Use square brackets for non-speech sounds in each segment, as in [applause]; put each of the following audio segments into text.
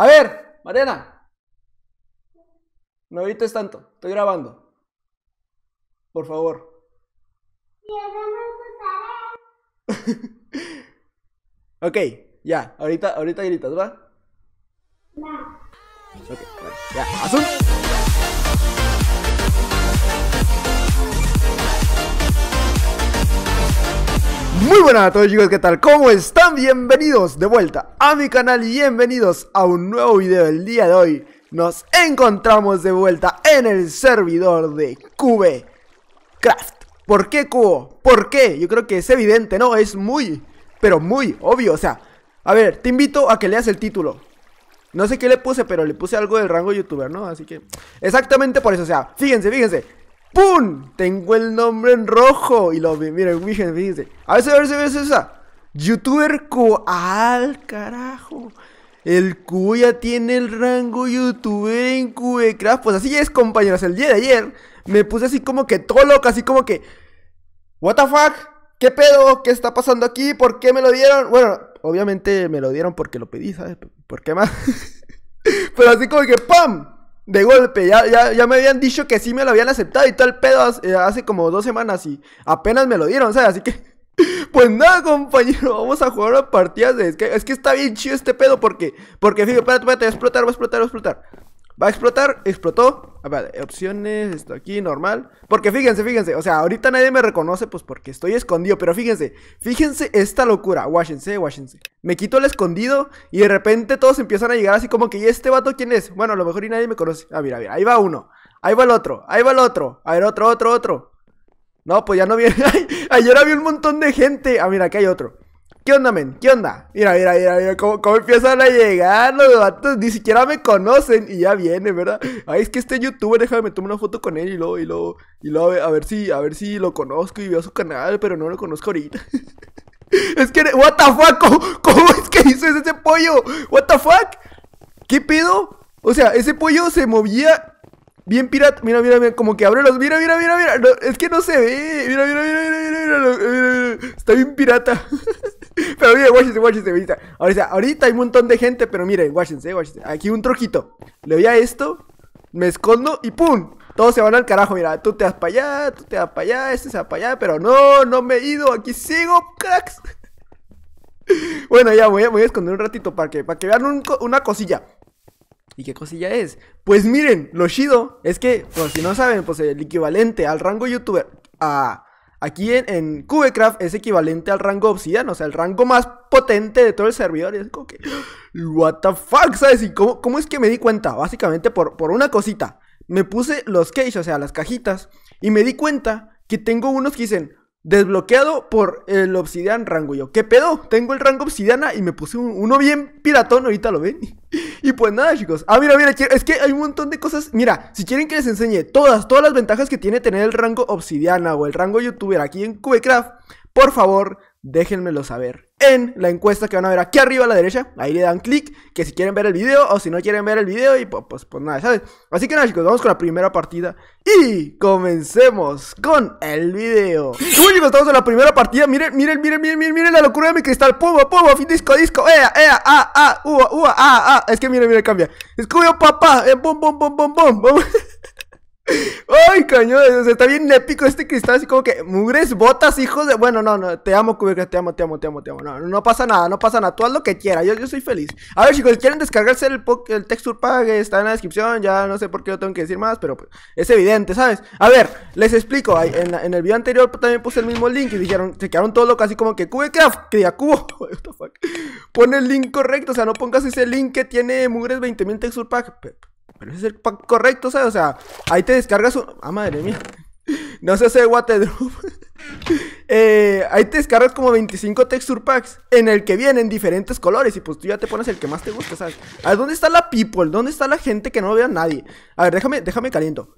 A ver, Mariana. No grites tanto, estoy grabando. Por favor. [laughs] ok, ya, ahorita, ahorita gritas, ¿va? No. Ok, ya, azul. Muy buenas a todos chicos, ¿qué tal? ¿Cómo están? Bienvenidos de vuelta a mi canal y bienvenidos a un nuevo video el día de hoy. Nos encontramos de vuelta en el servidor de Cube Craft. ¿Por qué Cubo? ¿Por qué? Yo creo que es evidente, ¿no? Es muy, pero muy obvio, o sea, a ver, te invito a que leas el título. No sé qué le puse, pero le puse algo del rango youtuber, ¿no? Así que... Exactamente por eso, o sea, fíjense, fíjense. ¡Pum! Tengo el nombre en rojo. Y lo vi, mira, fíjense. A ver, a ver, a ver, esa. Youtuber al carajo. El Q ya tiene el rango youtuber en cuecraft Pues así es, compañeros. El día de ayer me puse así como que todo loco, así como que. ¿What the fuck? ¿Qué pedo? ¿Qué está pasando aquí? ¿Por qué me lo dieron? Bueno, obviamente me lo dieron porque lo pedí, ¿sabes? ¿Por qué más? [laughs] Pero así como que ¡pam! De golpe, ya, ya, ya, me habían dicho que sí me lo habían aceptado y todo el pedo hace, eh, como dos semanas y apenas me lo dieron, sea, Así que, [laughs] pues nada, compañero, vamos a jugar a partidas de... Es que, es que está bien chido este pedo porque, porque, fíjate, espérate, espérate, va a explotar, va a explotar, va a explotar. Va a explotar, explotó. A ver, opciones, esto aquí, normal. Porque fíjense, fíjense, o sea, ahorita nadie me reconoce, pues porque estoy escondido. Pero fíjense, fíjense esta locura. Washington, Washington. Me quito el escondido y de repente todos empiezan a llegar así como que, ¿y este vato quién es? Bueno, a lo mejor y nadie me conoce. Ah, mira, ver, ahí va uno. Ahí va el otro, ahí va el otro. A ver, otro, otro, otro. No, pues ya no viene. [laughs] Ayer había un montón de gente. Ah, mira, aquí hay otro. ¿Qué onda, men? ¿Qué onda? Mira, mira, mira, mira cómo, empiezan a llegar los gatos? Ni siquiera me conocen y ya viene, ¿verdad? Ay, es que este youtuber, déjame, tomar una foto con él y luego, y luego, y luego, a ver, si, a ver si lo conozco y veo su canal, pero no lo conozco ahorita. es que, what the fuck, ¿cómo, es que hizo ese, pollo? What the fuck? ¿Qué pedo? O sea, ese pollo se movía bien pirata. Mira, mira, mira, como que abre los, mira, mira, mira, mira. es que no se ve. Mira, mira, mira, mira. Estoy un está bien pirata. [laughs] Pero miren, guáchense, guáchense, ahorita. ahorita. hay un montón de gente, pero miren, guáchense, guáchense. Aquí un troquito. Le doy a esto, me escondo y ¡pum! Todos se van al carajo, mira, tú te vas para allá, tú te vas para allá, este se va para allá, pero no, no me he ido, aquí sigo, cracks. [laughs] Bueno, ya voy, voy a esconder un ratito para que, para que vean una cosilla. ¿Y qué cosilla es? Pues miren, lo chido es que, por si no saben, pues el equivalente al rango youtuber, a, Aquí en, en Cubecraft es equivalente al rango obsidiano, o sea, el rango más potente de todo el servidor. Y es como que, [gasps] what the fuck, ¿sabes? ¿Y cómo, es que me di cuenta? Básicamente por, por una cosita. Me puse los cages, o sea, las cajitas, y me di cuenta que tengo unos que dicen desbloqueado por el obsidian rango. Y yo, ¿qué pedo? Tengo el rango obsidiana y me puse uno bien piratón, ahorita lo ven. Y pues nada, chicos. Ah, mira, mira, es que hay un montón de cosas. Mira, si quieren que les enseñe todas, todas las ventajas que tiene tener el rango obsidiana o el rango youtuber aquí en Cubecraft, por favor, déjenmelo saber en la encuesta que van a ver aquí arriba a la derecha. Ahí le dan clic, que si quieren ver el video o si no quieren ver el video y pues, pues, nada, ¿sabes? Así que nada chicos, vamos con la primera partida y comencemos con el video. ¡Uy! chicos, estamos en la primera partida. Miren, miren, miren, miren, miren, miren la locura de mi cristal. Pumba, pumba, fin disco, disco, ea, ea, a, a, ua, ua, a, a. Es que miren, miren, cambia. Escubio, papá, eh, bum, bum, bum, bum, bum, Ay, coño, o sea, está bien épico este cristal, así como que mugres, botas, hijos de. Bueno, no, no, te amo, Cubecraft, te amo, te amo, te amo, te amo. No, pasa nada, no pasa nada, tú haz lo que quieras, yo, yo soy feliz. A ver, chicos, quieren descargarse el, el texture pack, está en la descripción, ya no sé por qué yo tengo que decir más, pero pues, es evidente, ¿sabes? A ver, les explico, en, en, el video anterior también puse el mismo link y dijeron, se quedaron todos locos, así como que Cubecraft, que diga cubo, [laughs] what Pon el link correcto, o sea, no pongas ese link que tiene mugres 20.000 texture pack. Pero ese es el pack correcto, ¿sabes? O sea, ahí te descargas un... Ah, madre mía. [laughs] No sé hace Waterdrop. [laughs] eh, ahí te descargas como 25 texture packs en el que vienen diferentes colores y pues tú ya te pones el que más te gusta, ¿sabes? A ver, ¿dónde está la people? ¿Dónde está la gente que no vea a nadie? A ver, déjame, déjame caliento.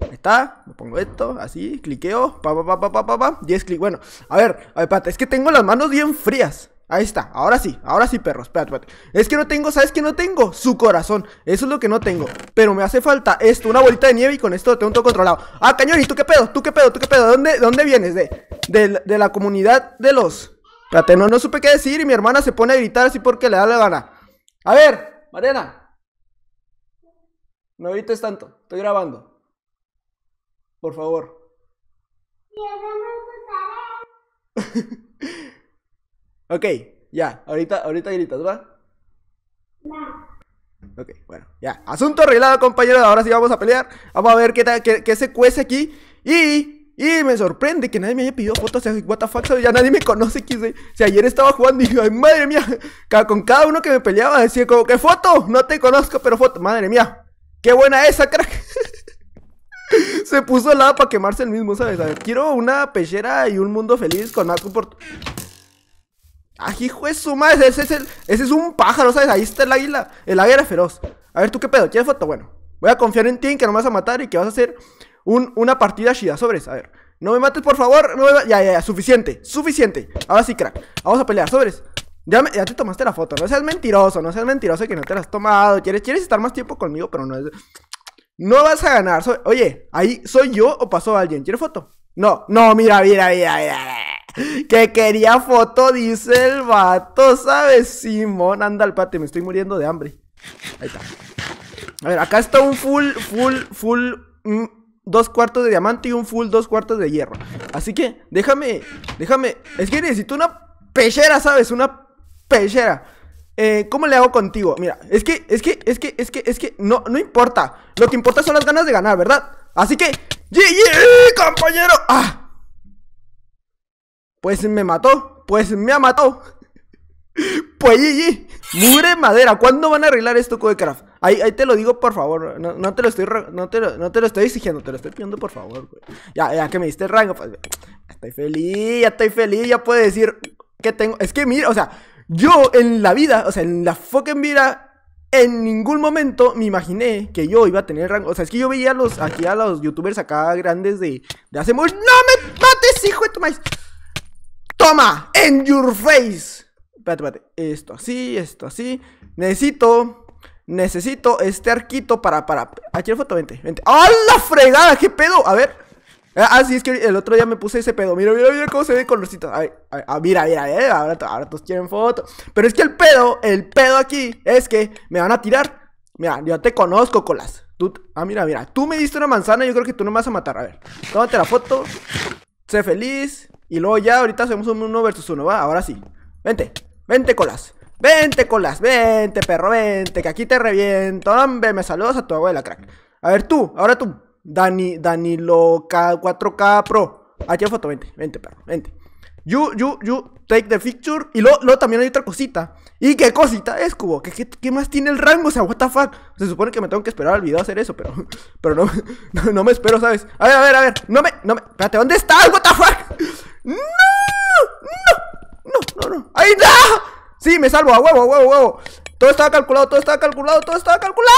Ahí está, me pongo esto, así, cliqueo, pa pa pa pa pa pa, pa 10 clic. Bueno, a ver, a es que tengo las manos bien frías. Ahí está, ahora sí, ahora sí, perros espérate, espérate Es que no tengo, ¿sabes qué no tengo? Su corazón, eso es lo que no tengo Pero me hace falta esto, una bolita de nieve y con esto lo tengo todo controlado Ah, cañón, ¿y tú qué pedo? ¿Tú qué pedo? ¿Tú qué pedo? dónde, dónde vienes? De, de, la comunidad de los... Espérate, no, no supe qué decir y mi hermana se pone a gritar así porque le da la gana A ver, Mariana No grites tanto, estoy grabando Por favor [laughs] Ok, ya, ahorita, ahorita gritas, ¿va? Ok, bueno, ya. Asunto arreglado, compañero. Ahora sí vamos a pelear. Vamos a ver qué, qué, qué se cuece aquí. Y. Y me sorprende que nadie me haya pedido fotos. O ya nadie me conoce. Que, ayer estaba jugando y ay, madre mía. Con cada uno que me peleaba decía como ¿qué foto. No te conozco, pero foto. Madre mía. Qué buena esa, crack. [laughs] se puso al lado para quemarse el mismo, ¿sabes? quiero una pechera y un mundo feliz con más por... Ay, ¡Ah, hijo de su madre, ese es, el, ese es un pájaro, ¿sabes? Ahí está el águila. El águila feroz. A ver, ¿tú qué pedo? ¿Quieres foto? Bueno, voy a confiar en ti, en que no me vas a matar y que vas a hacer una partida chida. Sobres, a ver. No me mates, por favor. No ya, ya, ya, suficiente, suficiente. Ahora sí, crack. Vamos a pelear, sobres. Ya, ya, te tomaste la foto, no seas mentiroso, no seas mentiroso que no te la has tomado. Quieres, quieres estar más tiempo conmigo, pero no es. No vas a ganar. oye, ahí soy yo o pasó alguien. ¿Quieres foto? No, no, mira, mira, mira. mira que quería foto, dice el vato, ¿sabes? Simón, anda al patio, me estoy muriendo de hambre. Ahí está. A ver, acá está un full, full, full... Mm, dos cuartos de diamante y un full dos cuartos de hierro. Así que déjame, déjame. Es que necesito una pechera, ¿sabes? Una pechera. Eh, ¿Cómo le hago contigo? Mira, es que, es que, es que, es que, es que, no, no importa. Lo que importa son las ganas de ganar, ¿verdad? Así que, ye, compañero! ¡Ah! Pues me mató, pues me ha matado. Pues GG. Mure madera, ¿cuándo van a arreglar esto, Codecraft? Ahí, ahí te lo digo, por favor. No, no te lo estoy no te lo, no te lo estoy exigiendo, te lo estoy pidiendo, por favor, Ya, ya que me diste el rango, pues, estoy feliz, ya estoy feliz, ya puedo decir que tengo. Es que mira, o sea, yo en la vida, o sea, en la fucking vida, en ningún momento me imaginé que yo iba a tener rango. O sea, es que yo veía a los, aquí a los youtubers acá grandes de, de hace mucho. ¡No me mates, hijo de tu maíz! Toma, en your face. Espérate, espérate. Esto así, esto así. Necesito, necesito este arquito para, para. Aquí la foto, vente, vente. ¡Ah, la fregada! ¿Qué pedo? A ver. Ah, ah, sí, es que el otro día me puse ese pedo. Mira, mira, mira cómo se ve colorcito. Ay, ah, mira, mira, mira. Eh, ahora, ahora todos quieren foto. Pero es que el pedo, el pedo aquí es que me van a tirar. Mira, yo te conozco, colas. Tú, ah, mira, mira. Tú me diste una manzana, yo creo que tú no me vas a matar. A ver, tómate la foto. Sé feliz. Y luego ya ahorita hacemos un 1 versus uno, va, ahora sí. Vente, vente colas. Vente colas, vente perro, vente, que aquí te reviento. Hombre, me saludas a tu abuela, crack. A ver tú, ahora tú. Dani, Dani, loca 4K Pro. Aquí hay foto, vente, vente perro, vente. You, you, you, take the picture. Y luego, luego también hay otra cosita. ¿Y qué cosita es, Cubo? ¿Qué, ¿Qué, más tiene el rango? O sea, what the fuck. Se supone que me tengo que esperar al video a hacer eso, pero. [laughs] Pero [laughs] no, no, me espero, ¿sabes? A ver, a ver, a ver. No me. No me. Espérate, ¿dónde está What the ¡No! ¡No! ¡No! ¡No! no! ¡Ahí está! Sí, me salvo, a huevo, a huevo, huevo. Todo estaba calculado, todo estaba calculado, todo estaba calculado.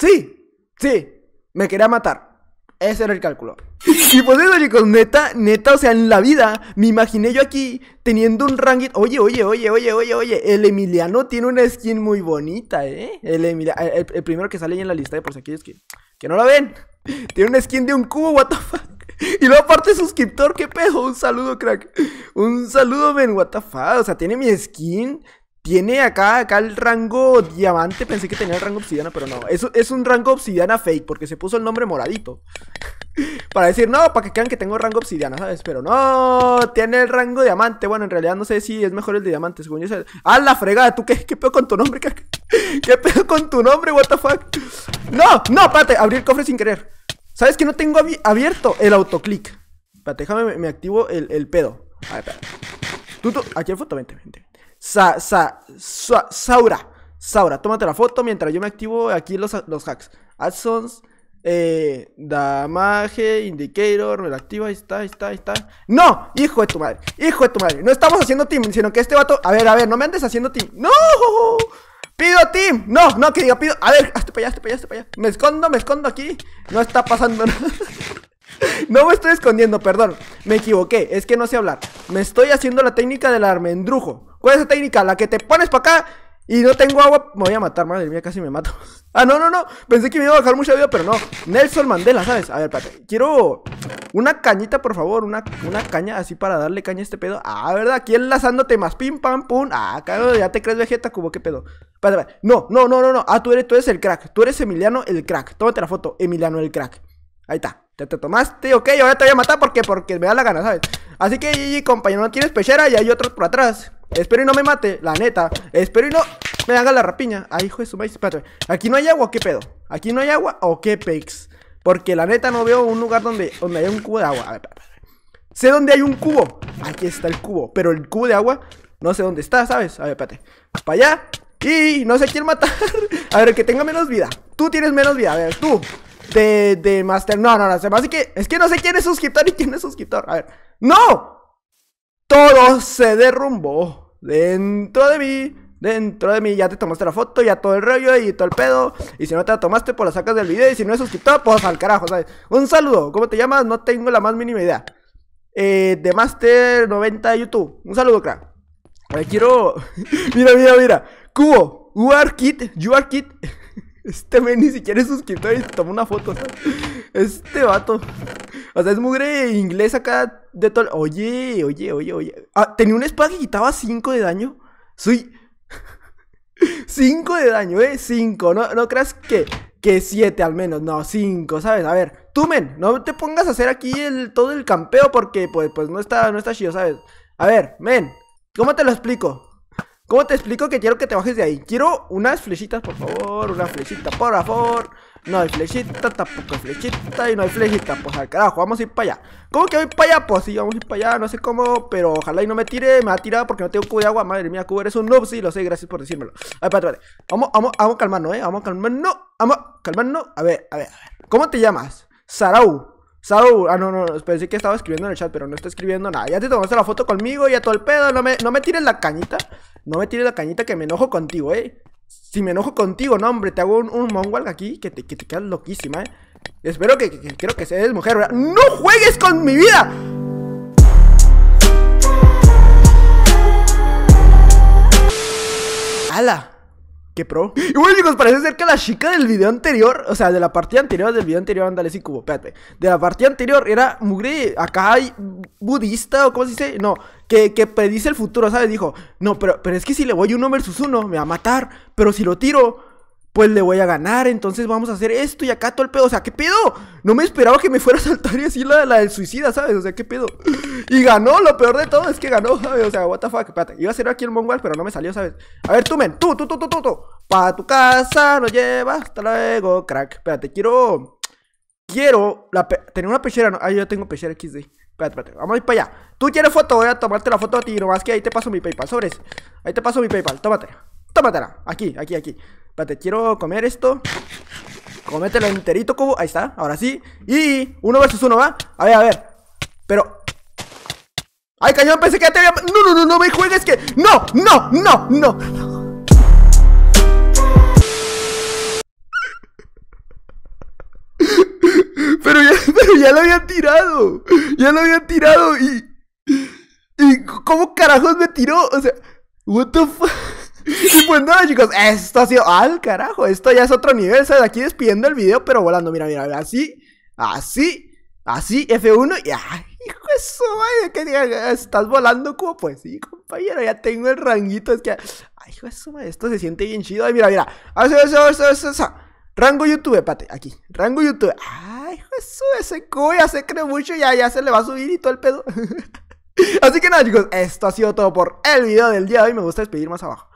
Sí, sí. Me quería matar. Ese era el cálculo. Y pues eso, chicos, neta, neta, o sea, en la vida me imaginé yo aquí teniendo un ranking. Oye, oye, oye, oye, oye, oye. El Emiliano tiene una skin muy bonita, ¿eh? El, Emiliano el, primero que sale ahí en la lista, de por si es que, que no la ven, tiene una skin de un cubo, what the fuck. Y luego aparte suscriptor, qué pedo, un saludo, crack. Un saludo, men, what the fuck? O sea, tiene mi skin, tiene acá, acá el rango diamante, pensé que tenía el rango obsidiana, pero no. Es, es un rango obsidiana fake, porque se puso el nombre moradito. [laughs] para decir, no, para que crean que tengo rango obsidiana, ¿sabes? Pero no, tiene el rango diamante. Bueno, en realidad no sé si es mejor el de diamante, según ¡Ah, la fregada! ¿Tú qué, qué pedo con tu nombre, crack? [laughs] ¿Qué pedo con tu nombre, what the fuck? No, no, espérate, abrí el cofre sin querer. ¿Sabes que no tengo abierto el autoclick? Espérate, déjame, me, activo el, pedo. A ver, espérate. aquí hay foto, vente, vente. Sa, sa, Saura. Saura, tómate la foto mientras yo me activo aquí los, los hacks. Adsons, eh, Damage, Indicator, me la activa, ahí está, ahí está, ahí está. ¡No! Hijo de tu madre, hijo de tu madre. No estamos haciendo team, sino que este vato. A ver, a ver, no me andes haciendo team. ¡No! ¡Pido a ti! No, no, que diga pido. A ver, hasta para allá, hasta para allá, hasta para allá. Me escondo, me escondo aquí. No está pasando [laughs] nada. No me estoy escondiendo, perdón. Me equivoqué, es que no sé hablar. Me estoy haciendo la técnica del armendrujo ¿Cuál es esa técnica? La que te pones para acá y no tengo agua, me voy a matar, madre mía, casi me mato. [laughs] ah, no, no, no. Pensé que me iba a bajar mucha vida, pero no. Nelson Mandela, ¿sabes? A ver, espérate. Quiero una cañita, por favor. Una, una caña así para darle caña a este pedo. Ah, ¿verdad? Aquí enlazándote más. Pim, pam, pum. Ah, cabrón, ya te crees Vegeta, cubo qué pedo. Espérate, espérate. No, no, no, no, no. Ah, tú eres, tú eres el crack. Tú eres Emiliano el crack. Tómate la foto, Emiliano el crack. Ahí está. Te, te tomaste, ok, ahora te voy a matar porque, porque me da la gana, ¿sabes? Así que, compañero, no tienes pechera y hay otros por atrás. Espero y no me mate, la neta. Espero y no me haga la rapiña. Ay, hijo de su maíz. ¿Aquí no hay agua qué pedo? ¿Aquí no hay agua o qué pex? Porque la neta no veo un lugar donde, donde haya un cubo de agua. A ver, Sé dónde hay un cubo. Aquí está el cubo. Pero el cubo de agua no sé dónde está, ¿sabes? A ver, espérate. Para allá. Y no sé quién matar. [laughs] A ver, que tenga menos vida. Tú tienes menos vida. A ver, tú. De, de Master. No, no, no. que. Es que no sé quién es suscriptor y quién es suscriptor. A ver. ¡No! Todo se derrumbó dentro de mí, dentro de mí, ya te tomaste la foto, ya todo el rollo y todo el pedo. Y si no te la tomaste, pues la sacas del video. Y si no es suscriptor, pues al carajo, ¿sabes? Un saludo, ¿cómo te llamas? No tengo la más mínima idea. Eh, de Master 90 de YouTube. Un saludo, crack. ver, quiero. [laughs] mira, mira, mira. Cubo, you are kid, you are [laughs] Este men ni siquiera es suscriptor y tomó una foto. Este vato. O sea, es mugre inglés acá Oye, oye, oye, oye. Ah, tenía un espada que quitaba 5 de daño. Soy. 5 [laughs] de daño, eh. 5. No, no creas que. Que 7 al menos. No, 5, ¿sabes? A ver. Tú, men, no te pongas a hacer aquí todo el campeo porque pues, pues no está, no está chido, ¿sabes? A ver, men, ¿cómo te lo explico? ¿Cómo te explico que quiero que te bajes de ahí? Quiero unas flechitas, por favor. Una flechita, por favor. No hay flechita, tampoco hay flechita y no hay flechita. Pues al carajo, vamos a ir para allá. ¿Cómo que voy para allá? Pues sí, vamos a ir para allá, no sé cómo, pero ojalá y no me tire. Me ha tirado porque no tengo cubo de agua. Madre mía, cubo, eres un noob. Sí, lo sé, gracias por decírmelo. A ver, espérate, Vamos, vamos, vamos a calmarnos, eh. Vamos a calmarnos. Vamos a calmarnos. A ver, a ver, a ver. ¿Cómo te llamas? Sarau. Sarau, ah, no, no, pensé que estaba escribiendo en el chat, pero no está escribiendo nada. Ya te tomaste la foto conmigo, Y a todo el pedo, no me, no me tires la cañita. No me tires la cañita que me enojo contigo, eh. Si me enojo contigo, no, hombre, te hago un, un aquí que te, quedas loquísima, eh. Espero que, creo que seas mujer, ¿verdad? ¡No juegues con mi vida! ¡Hala! Que pro? Y bueno, chicos, parece ser que la chica del video anterior, o sea, de la partida anterior, del video anterior, ándale, sí, cubo, espérate. De la partida anterior era mugre, acá hay budista, o cómo se dice, no, que, que predice el futuro, ¿sabes? Dijo, no, pero, pero es que si le voy uno versus uno, me va a matar, pero si lo tiro, pues le voy a ganar, entonces vamos a hacer esto y acá todo el pedo. O sea, ¿qué pedo? No me esperaba que me fuera a saltar y así la, la del suicida, ¿sabes? O sea, ¿qué pedo? Y ganó, lo peor de todo es que ganó, ¿sabes? O sea, what the fuck, espérate. Iba a hacer aquí el Mongol, pero no me salió, ¿sabes? A ver, tú, men, tú, tú, tú, tú, tú, Pa' tu casa nos lleva, hasta luego, crack. Espérate, quiero... Quiero la pe... ¿Tenía una pechera, ¿no? Ah, yo tengo pechera XD. Espérate, espérate, vamos a ir para allá. Tú quieres foto, voy a tomarte la foto a ti, nomás que ahí te paso mi Paypal, sobres. Ahí te paso mi Paypal, tómatela. Tómatela, aquí, aquí, aquí. Espérate, quiero comer esto. Comételo enterito, cubo. Ahí está, ahora sí. Y uno versus uno, ¿va? A ver, a ver. Pero. ¡Ay, cañón! Pensé que ya te había. No, no, no, no me juegues que. ¡No! ¡No! ¡No! ¡No! [laughs] Pero ya, [laughs] pero ya lo había tirado. Ya lo había tirado y. ¿Y cómo carajos me tiró? O sea, what the fuck? [laughs] Y pues nada, chicos, esto ha sido al carajo. Esto ya es otro nivel, ¿sabes? Aquí despidiendo el video, pero volando. Mira, mira, Así, así, así, F1 y ¡ay! Hijo de su madre, estás volando cubo? pues sí, compañero, ya tengo el ranguito, es que ay, hijo de madre, esto se siente bien chido. Ay, mira, mira. Eso, eso, eso, eso, Rango YouTube, pate, aquí. Rango YouTube. Ay, hijo de ese cubo ya se cree mucho, ya, ya se le va a subir y todo el pedo. [laughs] Así que nada, chicos, esto ha sido todo por el video del día de hoy. Me gusta despedir más abajo.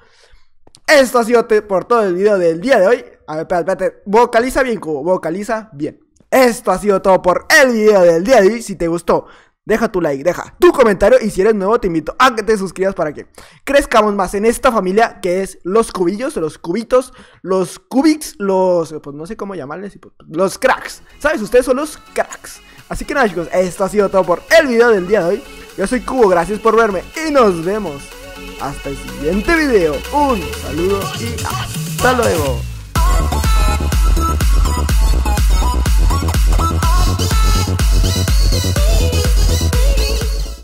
Esto ha sido por todo el video del día de hoy. A ver, espérate, espérate. Vocaliza bien, Cubo. Vocaliza bien. Esto ha sido todo por el video del día de hoy. Si te gustó, deja tu like, deja tu comentario. Y si eres nuevo, te invito a que te suscribas para que crezcamos más en esta familia que es los cubillos, los cubitos, los cubics, los. Pues no sé cómo llamarles. Pues, los cracks. ¿Sabes? Ustedes son los cracks. Así que nada, chicos. Esto ha sido todo por el video del día de hoy. Yo soy Cubo. Gracias por verme. Y nos vemos. Hasta el siguiente video. Un saludo y hasta luego.